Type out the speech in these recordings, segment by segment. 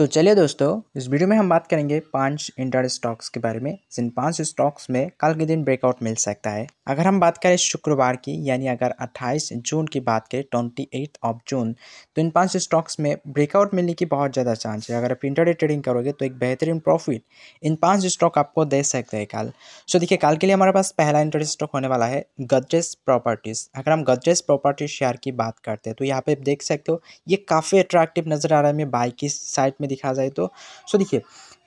तो चलिए दोस्तों इस वीडियो में हम बात करेंगे पांच इंटर स्टॉक्स के बारे में जिन पांच स्टॉक्स में कल के दिन ब्रेकआउट मिल सकता है अगर हम बात करें शुक्रवार की यानी अगर 28 जून की बात करें ट्वेंटी एट ऑफ जून तो इन पांच स्टॉक्स में ब्रेकआउट मिलने की बहुत ज़्यादा चांस है अगर आप इंटरडे ट्रेडिंग करोगे तो एक बेहतरीन प्रॉफिट इन पाँच स्टॉक आपको दे सकते हैं कल सो देखिए कल के लिए हमारे पास पहला इंटर स्टॉक होने वाला है गदरेज प्रॉपर्टीज़ अगर हम गदरेज प्रॉपर्टीज शेयर की बात करते हैं तो यहाँ पर देख सकते हो ये काफ़ी अट्रैक्टिव नज़र आ रहा है मैं बाइक की साइड में दिखा जाए तो सो देखिए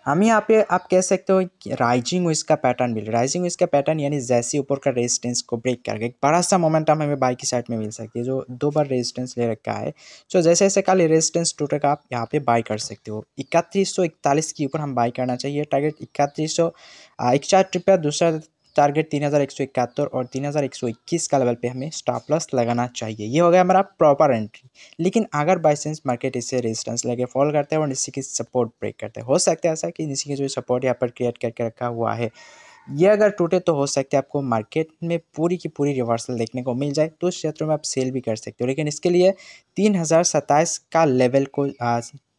हम यहाँ पे आप कह सकते हो राइजिंग वेव्स का पैटर्न मिले राइजिंग वेव्स का पैटर्न यानी जैसे ऊपर का रेजिस्टेंस को ब्रेक करके एक बड़ा सा मोमेंटम हमें बाइक की साइड में मिल सकती है जो दो बार रेजिस्टेंस ले रखा है तो जैसे जैसे कल रेजिस्टेंस टूटेगा आप यहाँ पे बाई कर सकते हो इकतीस के ऊपर हम बाई करना चाहिए टारगेट इकतीस सौ एक चार रुपया दूसरा टारगेट तीन हज़ार एक सौ इकहत्तर और तीन हज़ार एक सौ इक्कीस का लेवल पे हमें स्टॉप लॉस लगाना चाहिए ये हो गया हमारा प्रॉपर एंट्री लेकिन अगर बाई चांस मार्केट इससे रेजिस्टेंस लेके फॉल करते हैं और इसी की सपोर्ट ब्रेक करते हैं हो सकता है ऐसा कि इसी की जो सपोर्ट यहाँ पर क्रिएट करके रखा हुआ है ये अगर टूटे तो हो सकता है आपको मार्केट में पूरी की पूरी रिवर्सल देखने को मिल जाए तो उस क्षेत्र में आप सेल भी कर सकते हो लेकिन इसके लिए तीन हज़ार सत्ताईस का लेवल को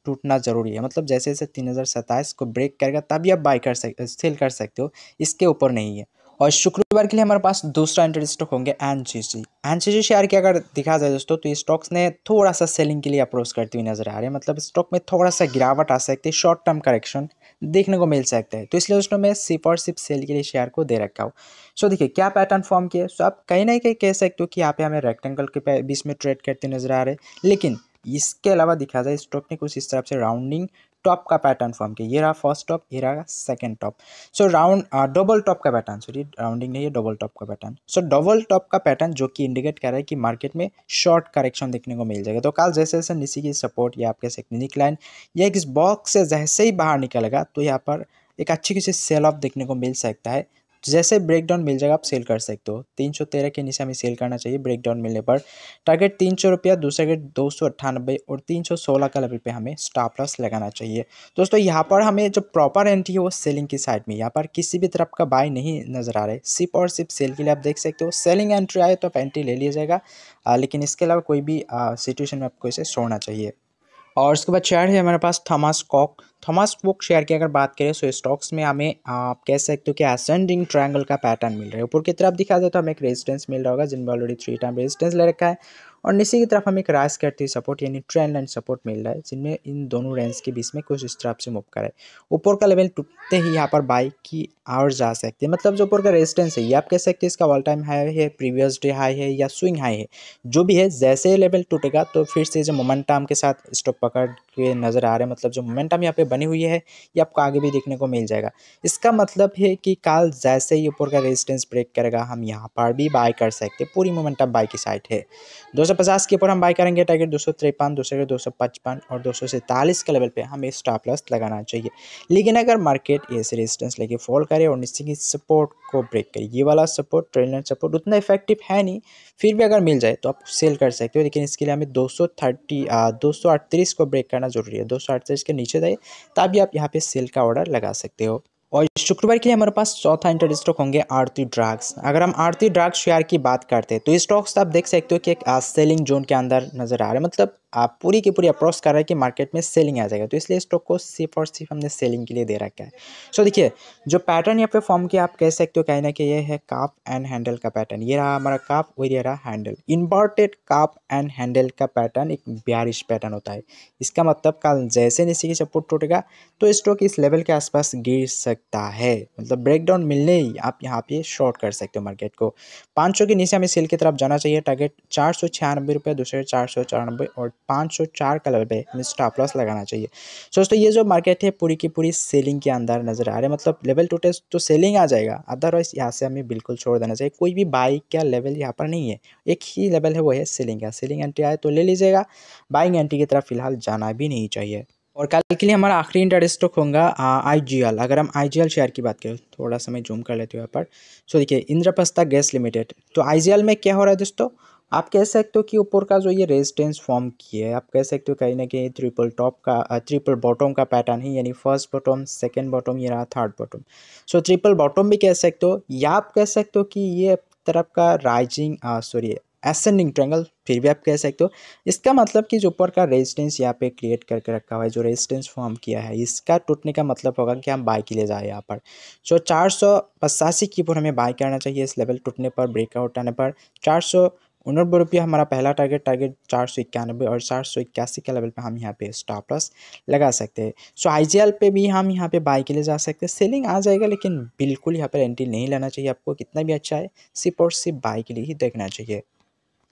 टूटना ज़रूरी है मतलब जैसे जैसे तीन हज़ार सत्ताईस को ब्रेक करेगा तभी आप बाई कर सकते सेल कर सकते हो इसके ऊपर नहीं है और शुक्रवार के लिए हमारे पास दूसरा इंटर स्टॉक होंगे एन एनसीसी शेयर की अगर दिखा जाए दोस्तों तो ये स्टॉक्स ने थोड़ा सा सेलिंग के लिए अप्रोच करती हुई नजर आ रही है मतलब स्टॉक में थोड़ा सा गिरावट आ सकती है शॉर्ट टर्म करेक्शन देखने को मिल सकता है तो इसलिए दोस्तों मैं सिर्फ और सिर्फ सेल के लिए शेयर को दे रखा हूँ सो देखिए क्या पैटर्न फॉर्म किया सो आप कहीं ना कहीं कह सकते हो कि यहाँ पे हमें रेक्टेंगल के बीच में ट्रेड करते नजर आ रहे हैं लेकिन इसके अलावा दिखा जाए स्टॉक ने कुछ इस तरफ से राउंडिंग टॉप का पैटर्न फॉर्म किया ये रहा फर्स्ट टॉप ये रहा second top so round double top का पैटर्न सॉरी राउंडिंग नहीं है डबल टॉप का पैटर्न सो डबल टॉप का पैटर्न जो कि इंडिकेट कर रहा है कि मार्केट में शॉर्ट करेक्शन देखने को मिल जाएगा तो कल जैसे जैसे निशी की सपोर्ट या आपके सेक्निक लाइन या इस बॉक्स से जैसे ही बाहर निकलेगा तो यहाँ पर एक अच्छी किसी सेल ऑफ देखने को मिल सकता है जैसे ब्रेकडाउन मिल जाएगा आप सेल कर सकते हो तीन सौ तेरह के नीचे हमें सेल करना चाहिए ब्रेकडाउन मिलने पर टारगेट तीन सौ रुपया दूसरा गेट दो सौ अट्ठानबे और तीन सौ सोलह का लेवल पे हमें स्टॉप लॉस लगाना चाहिए दोस्तों यहाँ पर हमें जो प्रॉपर एंट्री है वो सेलिंग की साइड में यहाँ पर किसी भी तरफ का बाय नहीं नजर आ रहा है सिर्फ और सिर्फ सेल के लिए आप देख सकते हो सेलिंग एंट्री आए तो आप एंट्री ले लिया जाएगा लेकिन इसके अलावा कोई भी सिचुएशन में आपको इसे छोड़ना चाहिए और उसके बाद शेयर है हमारे पास Thomas Cook Thomas Cook share की अगर बात करें सो स्टॉक्स में हमें आप कह सकते हो कि एसेंडिंग ट्रायंगल का पैटर्न मिल रहा है ऊपर की तरफ दिखा जाए तो हमें एक रेजिस्टेंस मिल रहा होगा जिनमें ऑलरेडी थ्री टाइम रेजिस्टेंस ले रखा है और नीचे की तरफ हमें एक राइस करती सपोर्ट यानी ट्रेन लाइन सपोर्ट मिल रहा है जिनमें इन दोनों रेंज के बीच में कुछ इस तरफ से मूव कराए ऊपर का लेवल टूटते ही यहाँ पर बाइक की और जा सकते हैं मतलब जो ऊपर का रेजिस्टेंस है ये आप कह सकते हैं इसका ऑल टाइम हाई है प्रीवियस डे हाई है या स्विंग हाई है जो भी है जैसे लेवल टूटेगा तो फिर से जो मोमेंटम के साथ स्टॉक पकड़ हुए नज़र आ रहे हैं मतलब जो मोमेंटम यहाँ पे बनी हुई है ये आपको आगे भी देखने को मिल जाएगा इसका मतलब है कि कल जैसे ही ऊपर का रेजिस्टेंस ब्रेक करेगा हम यहाँ पर भी बाय कर सकते पूरी मोमेंटम बाई की साइड है 250 के ऊपर हम बाय करेंगे टारगेट दो सौ तिरपन दो सौ पचपन और दो सौ सैंतालीस के लेवल पर हमें स्टॉप लॉस लगाना चाहिए लेकिन अगर मार्केट ये रेजिस्टेंस लेके फॉल करे और निश्चित की सपोर्ट को ब्रेक करे ये वाला सपोर्ट ट्रेलर सपोर्ट उतना इफेक्टिव है नहीं फिर भी अगर मिल जाए तो आप सेल कर सकते हो लेकिन इसके लिए हमें दो सौ थर्टी दो सौ अड़तीस को ब्रेक करना जाना जरूरी है दो सौ अड़तालीस के नीचे जाइए तभी आप यहाँ पे सेल का ऑर्डर लगा सकते हो और शुक्रवार के लिए हमारे पास चौथा इंटर स्टॉक होंगे आरती ड्रग्स अगर हम आरती ड्रग्स शेयर की बात करते हैं तो स्टॉक्स तो आप देख सकते हो कि एक सेलिंग uh, जोन के अंदर नजर आ रहा है मतलब आप पूरी की पूरी अप्रोच कर रहे हैं कि मार्केट में सेलिंग आ जाएगा तो इसलिए स्टॉक को सिर्फ और सिर्फ हमने सेलिंग के लिए दे रखा है सो so, देखिए जो पैटर्न यहाँ पे फॉर्म किया आप कह सकते हो कहीं ना कि ये है काप एंड हैंडल का पैटर्न ये रहा हमारा काप और ये रहा handle inverted cup and handle का पैटर्न एक बारिश पैटर्न होता है इसका मतलब कल जैसे नीचे की सपोर्ट टूटेगा तो स्टॉक इस लेवल के आसपास गिर सकता है मतलब ब्रेकडाउन मिलने ही आप यहाँ पे शॉर्ट कर सकते हो मार्केट को पाँच के नीचे हमें सेल की तरफ जाना चाहिए टारगेट चार सौ छियानबे रुपये दूसरे चार सौ चौरानबे और पाँच सौ चार पे हमें स्टॉप लॉस लगाना चाहिए सो दोस्तों ये जो मार्केट है पूरी की पूरी सेलिंग के अंदर नज़र आ रहा है मतलब लेवल टू टेस्ट तो सेलिंग आ जाएगा अदरवाइज यहाँ से हमें बिल्कुल छोड़ देना चाहिए कोई भी बाइक का लेवल यहाँ पर नहीं है एक ही लेवल है वो है सेलिंग का सेलिंग एंट्री आए तो ले लीजिएगा बाइंग एंट्री की तरफ फिलहाल जाना भी नहीं चाहिए और कल के लिए हमारा आखिरी इंटर स्टॉक होगा एल अगर हम एल शेयर की बात करें थोड़ा सा मैं जूम कर लेते हो यहाँ पर सो देखिए इंद्रप्रस्था गैस लिमिटेड तो एल में क्या हो रहा है दोस्तों आप कह सकते हो कि ऊपर का जो ये रेजिस्टेंस फॉर्म किया है आप कह सकते हो कहीं ना कहीं ट्रिपल टॉप का ट्रिपल बॉटम का पैटर्न है यानी फर्स्ट बॉटम सेकेंड बॉटम ये रहा third bottom so triple bottom भी कह सकते हो या आप कह सकते हो कि ये तरफ का राइजिंग सॉरी एसेंडिंग ट्रैंगल फिर भी आप कह सकते हो इसका मतलब कि जो ऊपर का रेजिस्टेंस यहाँ पे क्रिएट करके रखा हुआ है जो रेजिस्टेंस फॉर्म किया है इसका टूटने का मतलब होगा कि हम बाय के लिए जाए यहाँ पर सो चार सौ पचासी की पर हमें बाय करना चाहिए इस लेवल टूटने पर ब्रेकआउट आने पर चार सौ उननबे रुपया हमारा पहला टारगेट टारगेट चार सौ इक्यानबे और चार सौ इक्यासी के लेवल पे हम यहाँ पे स्टॉप लॉस लगा सकते हैं सो आई पे भी हम यहाँ पे बाई के लिए जा सकते हैं सेलिंग आ जाएगा लेकिन बिल्कुल यहाँ पर एंट्री नहीं लेना चाहिए आपको कितना भी अच्छा है सिर्फ और सिर्फ बाई के लिए ही देखना चाहिए